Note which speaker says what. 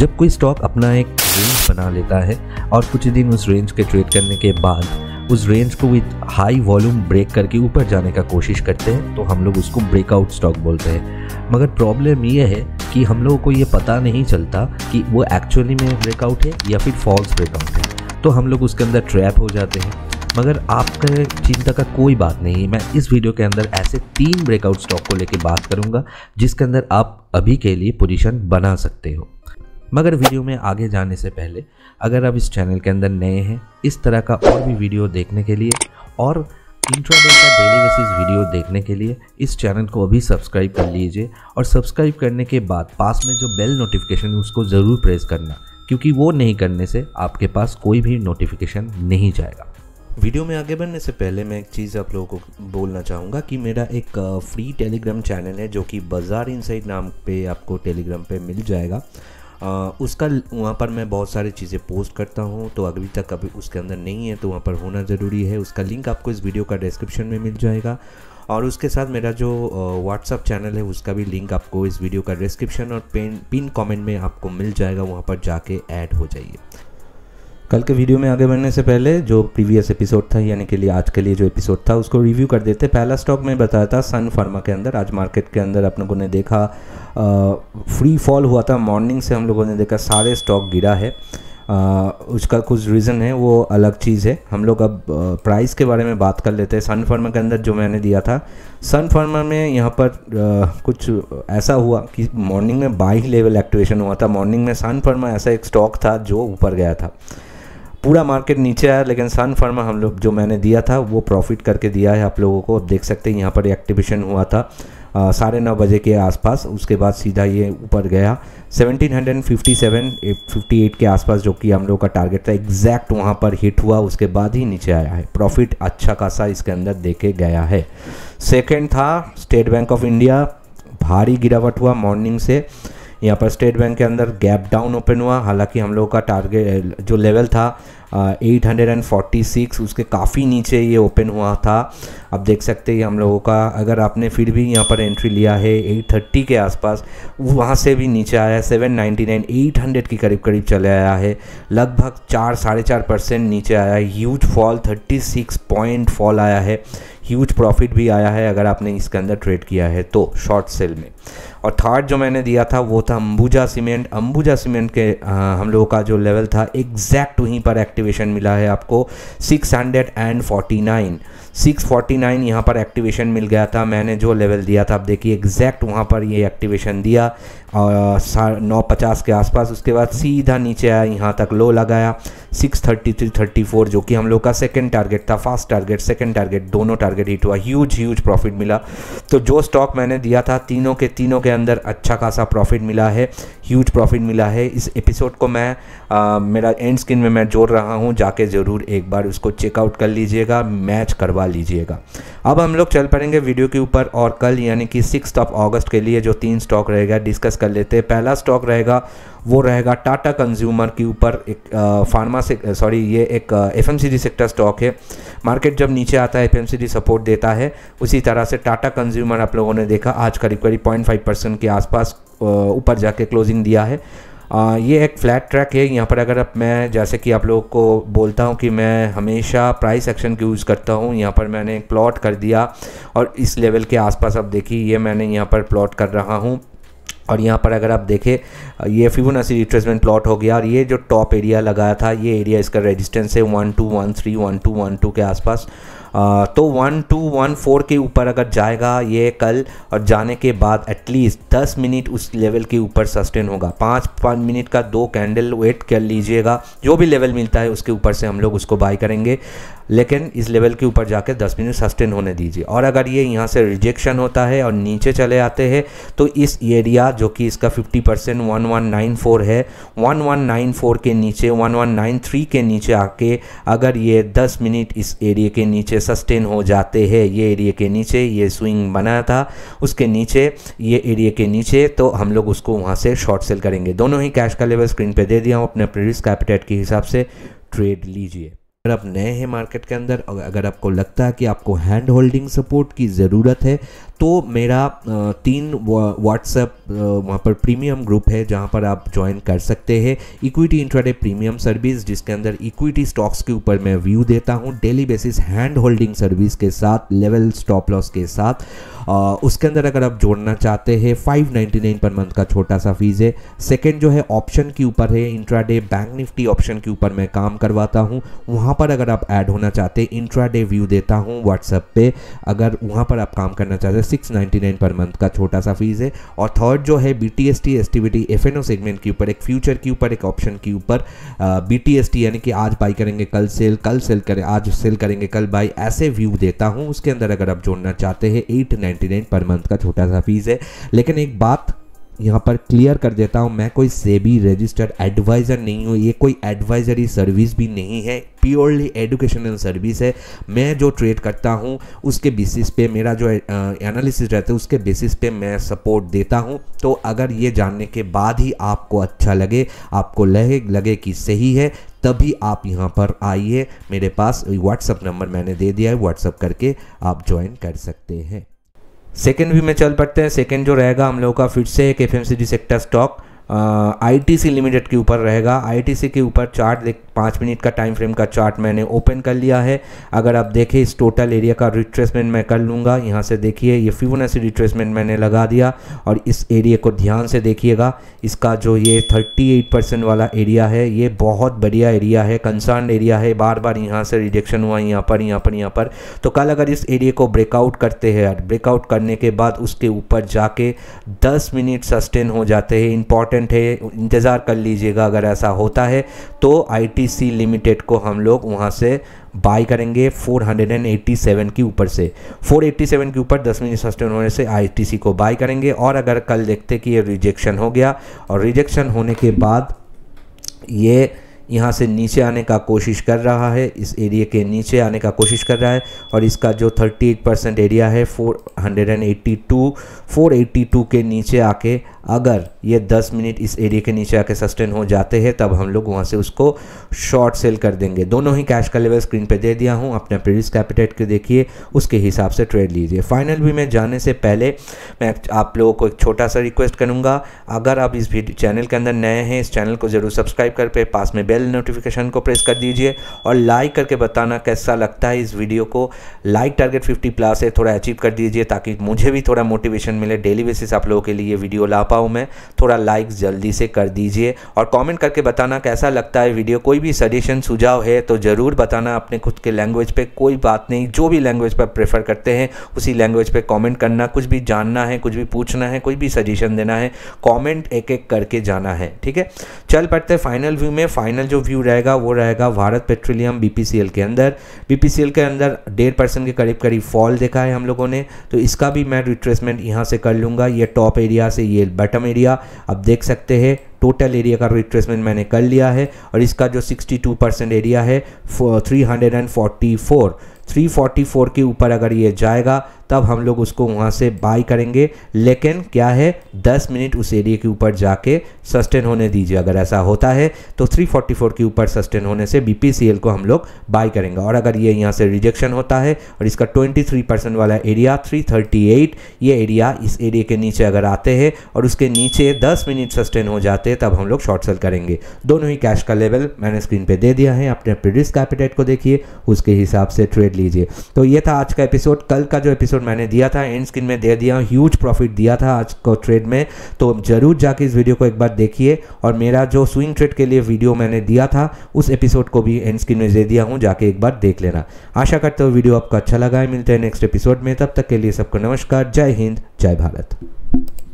Speaker 1: जब कोई स्टॉक अपना एक रेंज बना लेता है और कुछ दिन उस रेंज के ट्रेड करने के बाद उस रेंज को विद हाई वॉल्यूम ब्रेक करके ऊपर जाने का कोशिश करते हैं तो हम लोग उसको ब्रेकआउट स्टॉक बोलते हैं मगर प्रॉब्लम यह है कि हम लोगों को ये पता नहीं चलता कि वो एक्चुअली में ब्रेकआउट है या फिर फॉल्स ब्रेकआउट है तो हम लोग उसके अंदर ट्रैप हो जाते हैं मगर आपके चिंता का कोई बात नहीं है मैं इस वीडियो के अंदर ऐसे तीन ब्रेकआउट स्टॉक को लेकर बात करूंगा जिसके अंदर आप अभी के लिए पोजीशन बना सकते हो मगर वीडियो में आगे जाने से पहले अगर आप इस चैनल के अंदर नए हैं इस तरह का और भी वीडियो देखने के लिए और इंट्राडे का डेली बेसिस वीडियो देखने के लिए इस चैनल को अभी सब्सक्राइब कर लीजिए और सब्सक्राइब करने के बाद पास में जो बेल नोटिफिकेशन है उसको ज़रूर प्रेस करना क्योंकि वो नहीं करने से आपके पास कोई भी नोटिफिकेशन नहीं जाएगा वीडियो में आगे बढ़ने से पहले मैं एक चीज़ आप लोगों को बोलना चाहूँगा कि मेरा एक फ्री टेलीग्राम चैनल है जो कि बाज़ार इनसाइड नाम पे आपको टेलीग्राम पे मिल जाएगा आ, उसका वहाँ पर मैं बहुत सारी चीज़ें पोस्ट करता हूँ तो अभी तक अभी उसके अंदर नहीं है तो वहाँ पर होना ज़रूरी है उसका लिंक आपको इस वीडियो का डिस्क्रिप्शन में मिल जाएगा और उसके साथ मेरा जो व्हाट्सअप चैनल है उसका भी लिंक आपको इस वीडियो का डिस्क्रिप्शन और पिन पिन कमेंट में आपको मिल जाएगा वहाँ पर जाके ऐड हो जाइए कल के वीडियो में आगे बढ़ने से पहले जो प्रीवियस एपिसोड था यानी के लिए आज के लिए जो एपिसोड था उसको रिव्यू कर देते पहला स्टॉक में बताया था सन फार्मा के अंदर आज मार्केट के अंदर आप लोगों ने देखा आ, फ्री फॉल हुआ था मॉर्निंग से हम लोगों ने देखा सारे स्टॉक गिरा है आ, उसका कुछ रीज़न है वो अलग चीज़ है हम लोग अब प्राइस के बारे में बात कर लेते हैं सन फार्मा के अंदर जो मैंने दिया था सन फार्मा में यहाँ पर आ, कुछ ऐसा हुआ कि मॉर्निंग में बाई लेवल एक्टिवेशन हुआ था मॉर्निंग में सन फार्मा ऐसा एक स्टॉक था जो ऊपर गया था पूरा मार्केट नीचे आया लेकिन सन फार्मा हम लोग जो मैंने दिया था वो प्रॉफिट करके दिया है आप लोगों को अब देख सकते हैं यहाँ पर एक्टिवेशन हुआ था साढ़े नौ बजे के आसपास उसके बाद सीधा ये ऊपर गया 1757 58 के आसपास जो कि हम लोगों का टारगेट था एग्जैक्ट वहाँ पर हिट हुआ उसके बाद ही नीचे आया है प्रॉफिट अच्छा खासा इसके अंदर देखे गया है सेकेंड था स्टेट बैंक ऑफ इंडिया भारी गिरावट हुआ मॉर्निंग से यहाँ पर स्टेट बैंक के अंदर गैप डाउन ओपन हुआ हालांकि हम लोगों का टारगेट जो लेवल था 846 उसके काफ़ी नीचे ये ओपन हुआ था आप देख सकते हैं हम लोगों का अगर आपने फिर भी यहाँ पर एंट्री लिया है 830 के आसपास वहाँ से भी नीचे आया है 799 800 के करीब करीब चले आया है लगभग चार साढ़े चार परसेंट नीचे आया है ह्यूज फॉल 36 पॉइंट फॉल आया है ह्यूज प्रॉफिट भी आया है अगर आपने इसके अंदर ट्रेड किया है तो शॉर्ट सेल में और थर्ड जो मैंने दिया था वो था अंबुजा सीमेंट अंबुजा सीमेंट के आ, हम लोगों का जो लेवल था एग्जैक्ट वहीं पर एक्टिवेशन मिला है आपको 649 649 यहाँ पर एक्टिवेशन मिल गया था मैंने जो लेवल दिया था आप देखिए एग्जैक्ट वहाँ पर ये एक्टिवेशन दिया नौ पचास के आसपास उसके बाद सीधा नीचे आया यहाँ तक लो लगाया six thirty three thirty four जो कि हम लोग का सेकेंड टारगेट था फास्ट टारगेट सेकेंड टारगेट दोनों टारगेट हिट हुआ ह्यूज ह्यूज प्रॉफिट मिला तो जो स्टॉक मैंने दिया था तीनों के तीनों के अंदर अच्छा खासा प्रॉफिट मिला है ह्यूज प्रॉफिट मिला है इस एपिसोड को मैं आ, मेरा एंड स्क्रीन में मैं जोड़ रहा हूँ जाके ज़रूर एक बार उसको चेकआउट कर लीजिएगा मैच करवा लीजिएगा अब हम लोग चल पड़ेंगे वीडियो के ऊपर और कल यानी कि सिक्स ऑफ ऑगस्ट के लिए जो तीन स्टॉक रहेगा डिस्कस कर लेते हैं पहला स्टॉक रहेगा वो रहेगा टाटा कंज्यूमर के ऊपर एक फार्मा से सॉरी ये एक एफ सेक्टर स्टॉक है मार्केट जब नीचे आता है एफ सपोर्ट देता है उसी तरह से टाटा कंज्यूमर आप लोगों ने देखा आज करीब करीब पॉइंट फाइव परसेंट के आसपास ऊपर जाके क्लोजिंग दिया है आ, ये एक फ्लैट ट्रैक है यहाँ पर अगर आप मैं जैसे कि आप लोग को बोलता हूँ कि मैं हमेशा प्राइस सेक्शन यूज़ करता हूँ यहाँ पर मैंने प्लॉट कर दिया और इस लेवल के आसपास अब देखिए ये मैंने यहाँ पर प्लॉट कर रहा हूँ और यहाँ पर अगर आप देखें ये फिबोनाची रिट्रेसमेंट प्लॉट हो गया और ये जो टॉप एरिया लगाया था ये एरिया इसका रेजिस्टेंस है one two one three one two one two के आसपास तो वन टू वन फोर के ऊपर अगर जाएगा ये कल और जाने के बाद एटलीस्ट दस मिनट उस लेवल के ऊपर सस्टेन होगा पाँच पाँच मिनट का दो कैंडल वेट कर लीजिएगा जो भी लेवल मिलता है उसके ऊपर से हम लोग उसको बाई करेंगे लेकिन इस लेवल के ऊपर जाकर दस मिनट सस्टेन होने दीजिए और अगर ये यहाँ से रिजेक्शन होता है और नीचे चले आते हैं तो इस एरिया जो कि इसका fifty percent one one nine four है वन वन नाइन फोर के नीचे वन वन नाइन थ्री के नीचे आके अगर ये दस मिनट इस एरिया के नीचे सस्टेन हो जाते हैं ये एरिया के नीचे ये स्विंग बना था उसके नीचे ये एरिया के नीचे तो हम लोग उसको वहाँ से शॉर्ट सेल करेंगे दोनों ही कैश का लेवल स्क्रीन पे दे दिया हूँ अपने प्रीवियस कैपिटेट के हिसाब से ट्रेड लीजिए अगर आप नए हैं मार्केट के अंदर अगर आपको लगता है कि आपको हैंड होल्डिंग सपोर्ट की ज़रूरत है तो मेरा तीन व्हाट्सएप वहाँ पर प्रीमियम ग्रुप है जहाँ पर आप ज्वाइन कर सकते हैं इक्विटी इंट्राडे प्रीमियम सर्विस जिसके अंदर इक्विटी स्टॉक्स के ऊपर मैं व्यू देता हूँ daily basis hand holding service के साथ लेवल स्टॉप लॉस के साथ उसके अंदर अगर आप जोड़ना चाहते हैं फाइव पर मंथ का छोटा सा फीस है सेकेंड जो है ऑप्शन के ऊपर है इंट्राडे बैंक निफ्टी ऑप्शन के ऊपर मैं काम करवाता हूँ वहाँ पर अगर आप ऐड होना चाहते हैं इंट्राडे व्यू देता हूँ व्हाट्सएप पर अगर वहाँ पर आप काम करना चाहते हैं six ninety nine per month का छोटा सा फीस है और थर्ड जो है B T S T S T B T F and O segment के ऊपर एक फ्यूचर के ऊपर एक ऑप्शन के ऊपर बी टी एस टी यानी कि आज बाई करेंगे कल सेल कल सेल करें आज सेल करेंगे कल बाई ऐसे व्यू देता हूँ उसके अंदर अगर आप जोड़ना चाहते हैं eight ninety nine per month का छोटा सा फीस है लेकिन एक बात यहाँ पर क्लियर कर देता हूँ मैं कोई सेबी रजिस्टर्ड एडवाइज़र नहीं हूँ ये कोई एडवाइजरी सर्विस भी नहीं है प्योरली एजुकेशनल सर्विस है मैं जो ट्रेड करता हूँ उसके बेसिस पे मेरा जो एनालिसिस रहता है उसके बेसिस पे मैं सपोर्ट देता हूँ तो अगर ये जानने के बाद ही आपको अच्छा लगे आपको लगे लगे कि सही है तभी आप यहाँ पर आइए मेरे पास व्हाट्सअप नंबर मैंने दे दिया है व्हाट्सअप करके आप ज्वाइन कर सकते हैं सेकेंड व्यू में चल पड़ते हैं सेकेंड जो रहेगा हम लोगों का फिर से एक F sector stock ITC limited के ऊपर रहेगा आईटीसी के ऊपर चार्ट देख पाँच मिनट का टाइम फ्रेम का चार्ट मैंने ओपन कर लिया है अगर आप देखें इस टोटल एरिया का रिट्रेसमेंट मैं कर लूँगा यहाँ से देखिए ये फिबोनाची रिट्रेसमेंट मैंने लगा दिया और इस एरिया को ध्यान से देखिएगा इसका जो ये एट परसेंट वाला एरिया है ये बहुत बढ़िया एरिया है कंसर्न एरिया है बार बार यहाँ से रिजेक्शन हुआ यहाँ पर यहाँ पर यहाँ पर तो कल अगर इस एरिया को ब्रेकआउट करते हैं ब्रेकआउट करने के बाद उसके ऊपर जाके दस मिनट सस्टेन हो जाते हैं इंपॉर्टेंट इम्पॉर्टेंट है इंतज़ार कर लीजिएगा अगर ऐसा होता है तो आईटीसी लिमिटेड को हम लोग वहाँ से बाई करेंगे 487 के ऊपर से 487 के ऊपर दस मिनट सस्टेन होने से आईटीसी को बाई करेंगे और अगर कल देखते कि ये रिजेक्शन हो गया और रिजेक्शन होने के बाद ये यहाँ से नीचे आने का कोशिश कर रहा है इस एरिया के नीचे आने का कोशिश कर रहा है और इसका जो 38 परसेंट एरिया है 482 482 के नीचे आके अगर ये 10 मिनट इस एरिया के नीचे आके सस्टेन हो जाते हैं तब हम लोग वहाँ से उसको शॉर्ट सेल कर देंगे दोनों ही कैश का लेवल स्क्रीन पे दे दिया हूँ अपना प्रीवियस कैपिटेट के देखिए उसके हिसाब से ट्रेड लीजिए फाइनल भी मैं जाने से पहले मैं आप लोगों को एक छोटा सा रिक्वेस्ट करूँगा अगर आप इस चैनल के अंदर नए हैं इस चैनल को ज़रूर सब्सक्राइब कर पे पास में बेल नोटिफिकेशन को प्रेस कर दीजिए और लाइक करके बताना कैसा लगता है इस वीडियो को लाइक टारगेट फिफ्टी प्लस है थोड़ा अचीव कर दीजिए ताकि मुझे भी थोड़ा मोटिवेशन मिले डेली बेसिस आप लोगों के लिए वीडियो ला पाऊँ पाऊँ मैं थोड़ा लाइक जल्दी से कर दीजिए और कमेंट करके बताना कैसा लगता है वीडियो कोई भी सजेशन सुझाव है तो ज़रूर बताना अपने खुद के लैंग्वेज पे कोई बात नहीं जो भी लैंग्वेज पर प्रेफर करते हैं उसी लैंग्वेज पे कमेंट करना कुछ भी जानना है कुछ भी पूछना है कोई भी सजेशन देना है कॉमेंट एक एक करके जाना है ठीक है चल पड़ते हैं फाइनल व्यू में फाइनल जो व्यू रहेगा वो रहेगा भारत पेट्रोलियम बी के अंदर बी के अंदर डेढ़ परसेंट के करीब करीब फॉल देखा है हम लोगों ने तो इसका भी मैं रिट्रेसमेंट यहाँ से कर लूँगा ये टॉप एरिया से ये बढ़ बॉटम एरिया आप देख सकते हैं टोटल एरिया का रिट्रेसमेंट मैंने कर लिया है और इसका जो 62 परसेंट एरिया है 344 344 के ऊपर अगर ये जाएगा तब हम लोग उसको वहाँ से बाई करेंगे लेकिन क्या है 10 मिनट उस एरिया के ऊपर जाके सस्टेन होने दीजिए अगर ऐसा होता है तो 344 के ऊपर सस्टेन होने से बी को हम लोग बाई करेंगे और अगर ये यहाँ से रिजेक्शन होता है और इसका 23 परसेंट वाला एरिया 338 ये एरिया इस एरिया के नीचे अगर आते हैं और उसके नीचे 10 मिनट सस्टेन हो जाते हैं तब हम लोग शॉर्ट सेल करेंगे दोनों ही कैश का लेवल मैंने स्क्रीन पर दे दिया है अपने अपने रिस्क कैपिटेट को देखिए उसके हिसाब से ट्रेड लीजिए तो ये था आज का एपिसोड कल का जो एपिसोड एपिसोड मैंने दिया था एंड स्क्रीन में दे दिया ह्यूज प्रॉफिट दिया था आज को ट्रेड में तो जरूर जाके इस वीडियो को एक बार देखिए और मेरा जो स्विंग ट्रेड के लिए वीडियो मैंने दिया था उस एपिसोड को भी एंड स्क्रीन में दे दिया हूँ जाके एक बार देख लेना आशा करते हो वीडियो आपको अच्छा लगा है मिलते हैं नेक्स्ट एपिसोड में तब तक के लिए सबको नमस्कार जय हिंद जय भारत